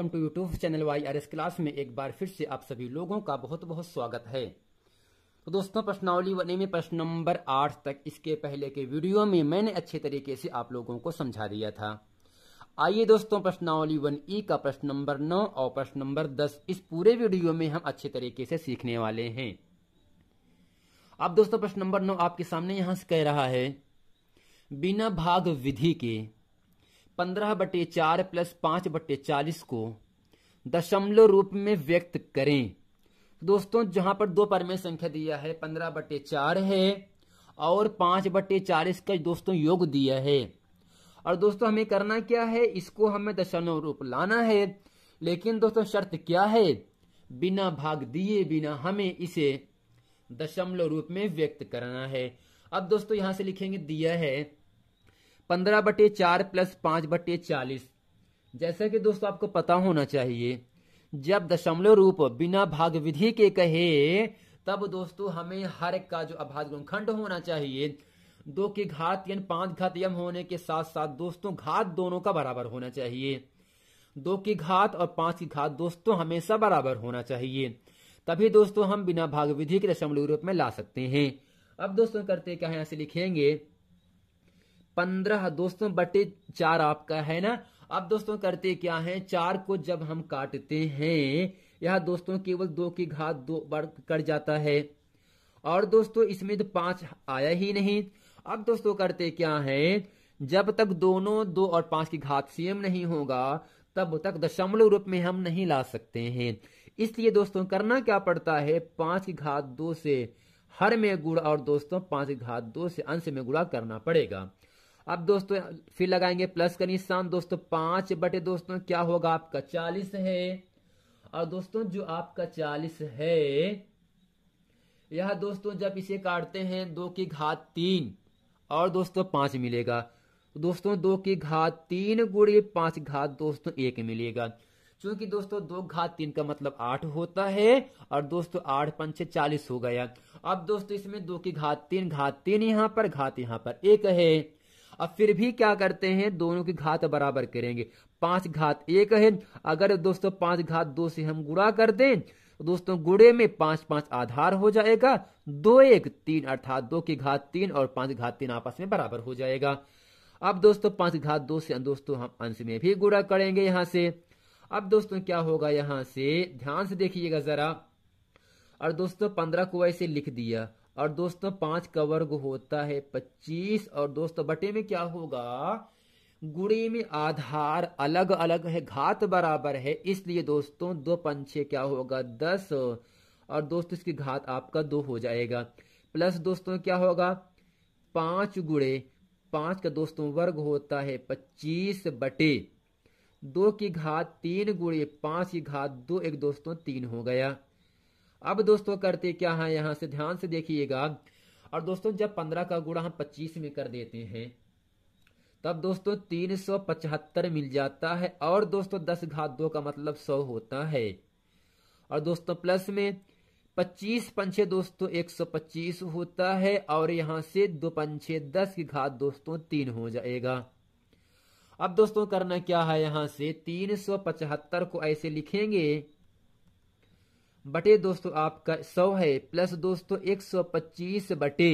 welcome to YouTube channel Y R S class में एक बार फिर से आप सभी लोगों का बहुत बहुत स्वागत है तो दोस्तों प्रश्नावली वने में प्रश्न नंबर आठ तक इसके पहले के वीडियो में मैंने अच्छे तरीके से आप लोगों को समझा दिया था आइए दोस्तों प्रश्नावली वन ई का प्रश्न नंबर नौ और प्रश्न नंबर दस इस पूरे वीडियो में हम अच्छे तरीके से सीखने वाले हैं अब दोस्तों प्रश्न नंबर नौ आपके सामने यहां से कह रहा है बिना भाग विधि के पंद्रह बटे चार प्लस पांच बटे चालीस को दशमलव रूप में व्यक्त करें दोस्तों जहां पर दो परमेय संख्या दिया है पंद्रह बटे चार है और पांच बटे चालीस का दोस्तों योग दिया है और दोस्तों हमें करना क्या है इसको हमें दशमलव रूप लाना है लेकिन दोस्तों शर्त क्या है बिना भाग दिए बिना हमें इसे दशमलव रूप में व्यक्त करना है अब दोस्तों यहां से लिखेंगे दिया है पंद्रह बटे चार प्लस पांच बटे चालीस जैसा कि दोस्तों आपको पता होना चाहिए जब दशमलव रूप बिना भाग विधि के कहे तब दोस्तों हमें हर का जो अभाज्य खंड होना चाहिए दो की घात यानी पांच घात यम होने के साथ साथ दोस्तों घात दोनों का बराबर होना चाहिए दो की घात और पांच की घात दोस्तों हमेशा बराबर होना चाहिए तभी दोस्तों हम बिना भाग विधि के दशमलव रूप में ला सकते हैं अब दोस्तों करते क्या है यहां से लिखेंगे पंद्रह दोस्तों बटे चार आपका है ना अब दोस्तों करते क्या है चार को जब हम काटते हैं यह दोस्तों केवल दो की घात दो बढ़ कर जाता है और दोस्तों इसमें तो पांच आया ही नहीं अब दोस्तों करते क्या है जब तक दोनों दो और पांच की घात सेम नहीं होगा तब तक दशमलव रूप में हम नहीं ला सकते हैं इसलिए दोस्तों करना क्या पड़ता है पांच की घात दो से हर में गुड़ा और दोस्तों पांच की घात दो से अंश में गुड़ा करना पड़ेगा अब दोस्तों फिर लगाएंगे प्लस का निशान दोस्तों पांच बटे दोस्तों क्या होगा आपका चालीस है और दोस्तों जो आपका चालीस है यह दोस्तों जब इसे काटते हैं दो की घात तीन और दोस्तों पांच मिलेगा दोस्तों दो की घात तीन गुड़ी पांच घात दोस्तों एक मिलेगा क्योंकि दोस्तों दो घात तीन का मतलब आठ होता है और दोस्तों आठ पंच चालीस हो गया अब दोस्तों इसमें दो की घात तीन घात तीन यहां पर घात यहां पर एक है और फिर भी क्या करते हैं दोनों की घात बराबर करेंगे पांच घात एक है अगर दोस्तों पांच घात दो से हम गुड़ा कर दें तो दोस्तों गुड़े में पांच पांच आधार हो जाएगा दो एक तीन अर्थात दो की घात तीन और पांच घात तीन आपस में बराबर हो जाएगा अब दोस्तों पांच घात दो से दोस्तों हम अंश में भी गुड़ा करेंगे यहां से अब दोस्तों क्या होगा यहां से ध्यान से देखिएगा जरा और दोस्तों पंद्रह को ऐसे लिख दिया और दोस्तों पांच का वर्ग होता है पच्चीस और दोस्तों बटे में क्या होगा गुड़ी में आधार अलग अलग है घात बराबर है इसलिए दोस्तों दो पंचे क्या होगा दस और दोस्तों इसकी घात आपका दो हो जाएगा प्लस दोस्तों क्या होगा पांच गुड़े पांच का दोस्तों वर्ग होता है पच्चीस बटे दो की घात तीन गुड़े पांच की घात दो एक दोस्तों तीन हो गया अब दोस्तों करते क्या है यहाँ से ध्यान से देखिएगा और दोस्तों जब पंद्रह का गुणा हम पच्चीस में कर देते हैं तब दोस्तों तीन सौ पचहत्तर मिल जाता है और दोस्तों दस घात दो का मतलब सौ होता है और दोस्तों प्लस में पच्चीस पंचे दोस्तों एक सौ पच्चीस होता है और यहां से दो पंचे दस की घात दोस्तों तीन हो जाएगा अब दोस्तों करना क्या है यहां से तीन सौ पचहत्तर को ऐसे लिखेंगे बटे दोस्तों आपका सौ है प्लस दोस्तों एक सौ पच्चीस बटे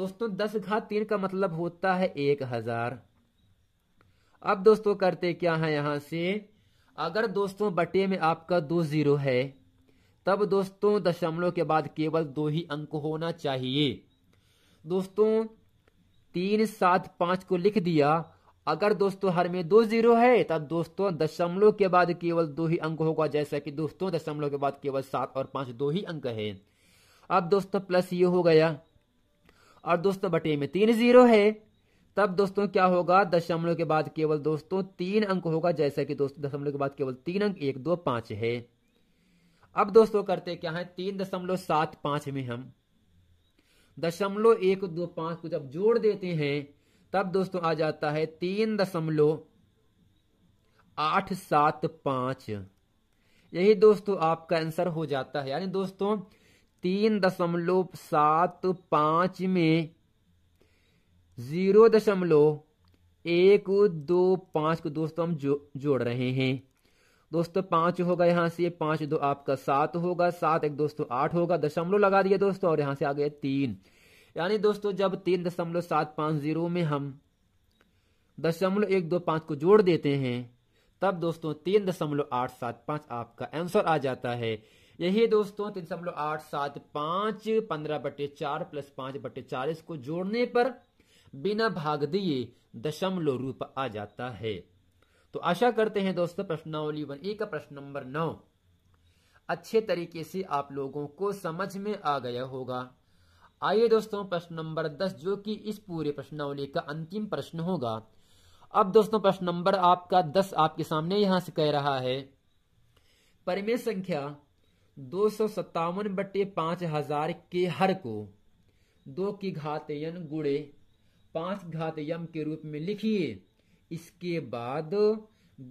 दोस्तों दस घात तीन का मतलब होता है एक हजार अब दोस्तों करते क्या है यहां से अगर दोस्तों बटे में आपका दो जीरो है तब दोस्तों दशमलव के बाद केवल दो ही अंक होना चाहिए दोस्तों तीन सात पांच को लिख दिया अगर दोस्तों हर में दो जीरो है तब दोस्तों दशमलव के बाद केवल दो ही अंक होगा जैसा कि दोस्तों दशमलव के बाद केवल सात और पांच दो ही अंक है अब दोस्तों प्लस ये हो गया और दोस्तों बटे में तीन जीरो है तब दोस्तों क्या होगा दशमलव के बाद केवल दोस्तों तीन अंक होगा जैसा कि दोस्तों दशमलव के बाद केवल तीन अंक एक दो पांच है अब दोस्तों करते क्या है तीन दशमलव सात पांच में हम दशमलव एक दो पांच को जब जोड़ देते हैं तब दोस्तों आ जाता है तीन दशमलव आठ सात पांच यही दोस्तों आपका आंसर हो जाता है यानी दोस्तों तीन दशमलव सात पांच में जीरो दशमलव एक दो पांच को दोस्तों हम जो जोड़ रहे हैं दोस्तों पांच होगा यहां से पांच दो आपका सात होगा सात एक दोस्तों आठ होगा दशमलव लगा दिया दोस्तों और यहां से आ गया तीन यानी दोस्तों जब तीन दशमलव सात पांच जीरो में हम दशमलव एक दो पांच को जोड़ देते हैं तब दोस्तों तीन दशमलव आठ सात पांच आपका आंसर आ जाता है यही दोस्तों तीन दशमलव आठ सात पांच पंद्रह बटे चार प्लस पांच बटे चालीस को जोड़ने पर बिना भाग दिए दशमलव रूप आ जाता है तो आशा करते हैं दोस्तों प्रश्नावली वन ए का प्रश्न नंबर नौ अच्छे तरीके से आप लोगों को समझ में आ गया होगा आइए दोस्तों प्रश्न नंबर दस जो कि इस पूरे प्रश्नावली का अंतिम प्रश्न होगा अब दोस्तों प्रश्न नंबर आपका दस आपके सामने यहां से कह रहा है परिमेय संख्या दो सौ सत्तावन बटे पांच हजार के हर को दो की घात यन गुड़े पांच घात यम के रूप में लिखिए इसके बाद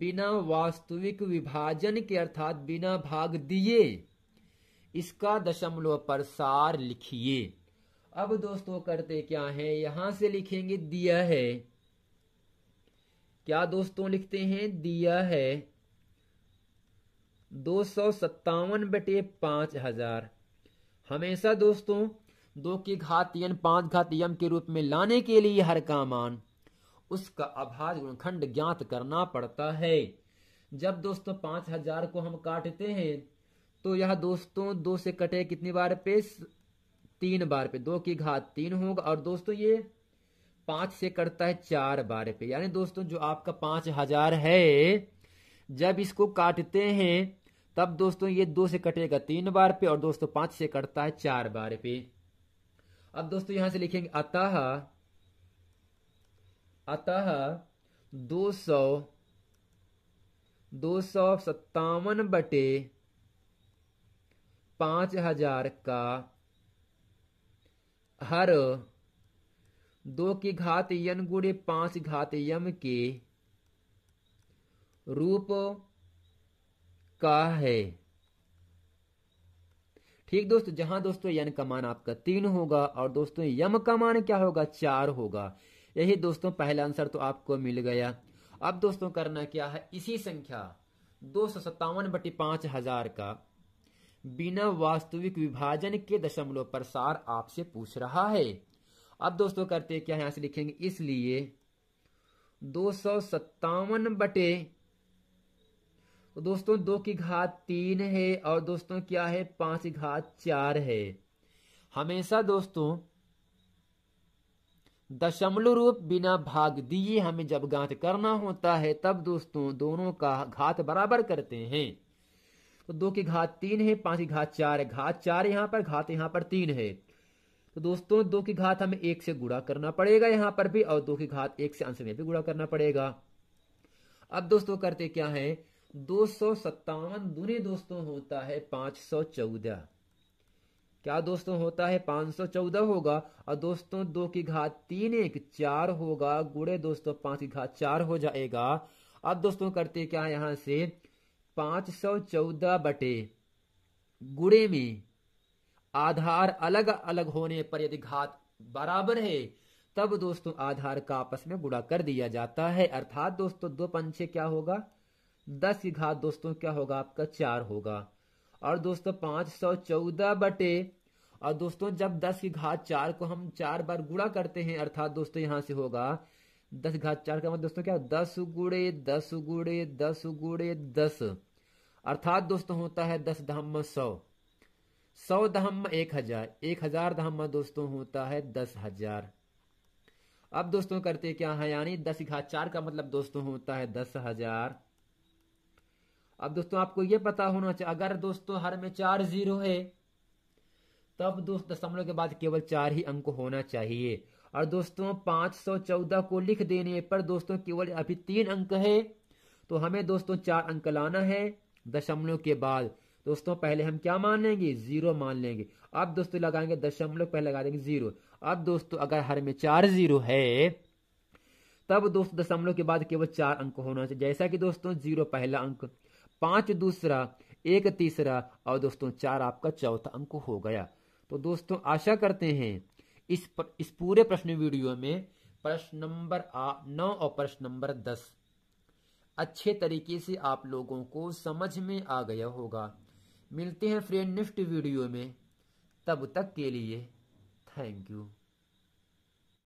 बिना वास्तविक विभाजन के अर्थात बिना भाग दिए इसका दशमलव प्रसार लिखिए अब दोस्तों करते क्या है यहां से लिखेंगे दिया है क्या दोस्तों लिखते हैं दिया है दो सौ सत्तावन बटे पांच हजार हमेशा दोस्तों दो की घात यन पांच घात यम के रूप में लाने के लिए हर का मान उसका अभाज गुणखंड ज्ञात करना पड़ता है जब दोस्तों पांच हजार को हम काटते हैं तो यह दोस्तों दो से कटे कितनी बार पे तीन बार पे दो की घात तीन होगा और दोस्तों ये पांच से करता है चार बार पे यानी दोस्तों जो आपका पांच हजार है जब इसको काटते हैं तब दोस्तों ये दो से कटेगा तीन बार पे और दोस्तों पांच से कटता है चार बार पे अब दोस्तों यहां से लिखेंगे अतः अतः दो सौ दो सौ सत्तावन बटे पांच हजार का हर दो की घात यन गुड़े पांच घात यम के रूप का है ठीक दोस्तों जहां दोस्तों यन का मान आपका तीन होगा और दोस्तों यम का मान क्या होगा चार होगा यही दोस्तों पहला आंसर तो आपको मिल गया अब दोस्तों करना क्या है इसी संख्या दो सौ सत्तावन बटी पांच हजार का बिना वास्तविक विभाजन के दशमलव सार आपसे पूछ रहा है अब दोस्तों करते क्या यहां से लिखेंगे इसलिए दो सौ सत्तावन बटे तो दोस्तों दो की घात तीन है और दोस्तों क्या है पांच की घात चार है हमेशा दोस्तों दशमलव रूप बिना भाग दिए हमें जब गांठ करना होता है तब दोस्तों दोनों का घात बराबर करते हैं तो दो की घात तीन है पांच की घात चार है घात चार यहां पर घात यहां पर तीन है तो दोस्तों दो की घात हमें एक से गुणा करना पड़ेगा यहां पर भी और दो की घात एक से आंसर में भी गुणा करना पड़ेगा अब दोस्तों करते क्या है दो सौ सत्तावन दूनी दोस्तों होता है पांच सौ चौदह क्या दोस्तों होता है पांच सौ चौदह होगा और दोस्तों दो की घात तीन एक चार होगा गुड़े दोस्तों पांच की घात चार हो जाएगा अब दोस्तों करते क्या यहां से पांच सौ चौदह बटे गुड़े में आधार अलग अलग होने पर यदि घात बराबर है तब दोस्तों आधार का आपस में गुड़ा कर दिया जाता है अर्थात दोस्तों दो पंचे क्या होगा दस की घात दोस्तों क्या होगा आपका चार होगा और दोस्तों पांच सौ चौदह बटे और दोस्तों जब दस की घात चार को हम चार बार गुड़ा करते हैं अर्थात दोस्तों यहां से होगा दस घात चार का मतलब दोस्तों क्या दस गुड़े दस गुड़े दस गुड़े दस, गुड़े, दस अर्थात दोस्तों होता है दस धाम सौ सौ दहम एक हजार एक हजार दहम दोस्तों होता है दस हजार अब दोस्तों करते क्या है यानी दस घात चार का मतलब दोस्तों होता है दस हजार अब दोस्तों आपको यह पता होना चाहिए अगर दोस्तों हर में चार जीरो है तब दोस्त दशमलव के बाद केवल चार ही अंक होना चाहिए और दोस्तों पांच सौ चौदह को लिख देने पर दोस्तों केवल अभी तीन अंक है तो हमें दोस्तों चार अंक लाना है दशमलव के बाद दोस्तों पहले हम क्या मान लेंगे जीरो मान लेंगे अब दोस्तों लगाएंगे दशमलव पहले लगा देंगे जीरो अब दोस्तों अगर हर में चार जीरो है तब दोस्तों दशमलव के बाद केवल चार अंक होना चाहिए जैसा कि दोस्तों जीरो पहला अंक पांच दूसरा एक तीसरा और दोस्तों चार आपका चौथा अंक हो गया तो दोस्तों आशा करते हैं इस पर, इस पूरे प्रश्न वीडियो में प्रश्न नंबर नौ और प्रश्न नंबर दस अच्छे तरीके से आप लोगों को समझ में आ गया होगा मिलते हैं फ्रेंड नेक्स्ट वीडियो में तब तक के लिए थैंक यू